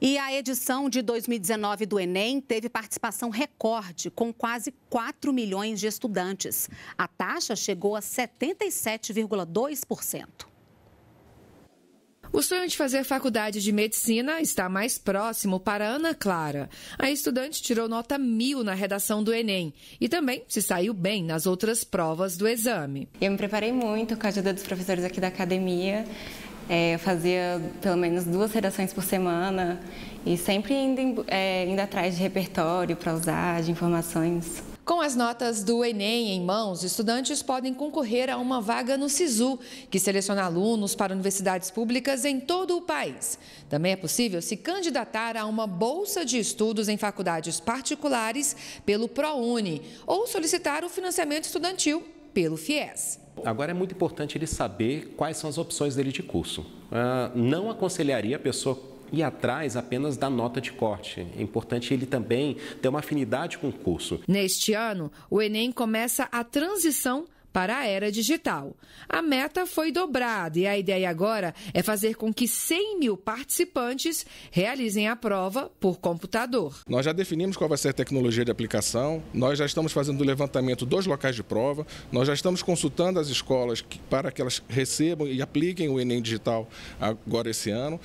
E a edição de 2019 do Enem teve participação recorde, com quase 4 milhões de estudantes. A taxa chegou a 77,2%. O sonho de fazer faculdade de medicina está mais próximo para Ana Clara. A estudante tirou nota mil na redação do Enem e também se saiu bem nas outras provas do exame. Eu me preparei muito com a ajuda dos professores aqui da academia. É, fazia pelo menos duas redações por semana e sempre indo, é, indo atrás de repertório para usar, de informações. Com as notas do Enem em mãos, estudantes podem concorrer a uma vaga no SISU, que seleciona alunos para universidades públicas em todo o país. Também é possível se candidatar a uma bolsa de estudos em faculdades particulares pelo ProUni ou solicitar o financiamento estudantil pelo FIES. Agora é muito importante ele saber quais são as opções dele de curso. Uh, não aconselharia a pessoa ir atrás apenas da nota de corte. É importante ele também ter uma afinidade com o curso. Neste ano, o Enem começa a transição para a era digital. A meta foi dobrada e a ideia agora é fazer com que 100 mil participantes realizem a prova por computador. Nós já definimos qual vai ser a tecnologia de aplicação, nós já estamos fazendo o levantamento dos locais de prova, nós já estamos consultando as escolas para que elas recebam e apliquem o Enem Digital agora esse ano.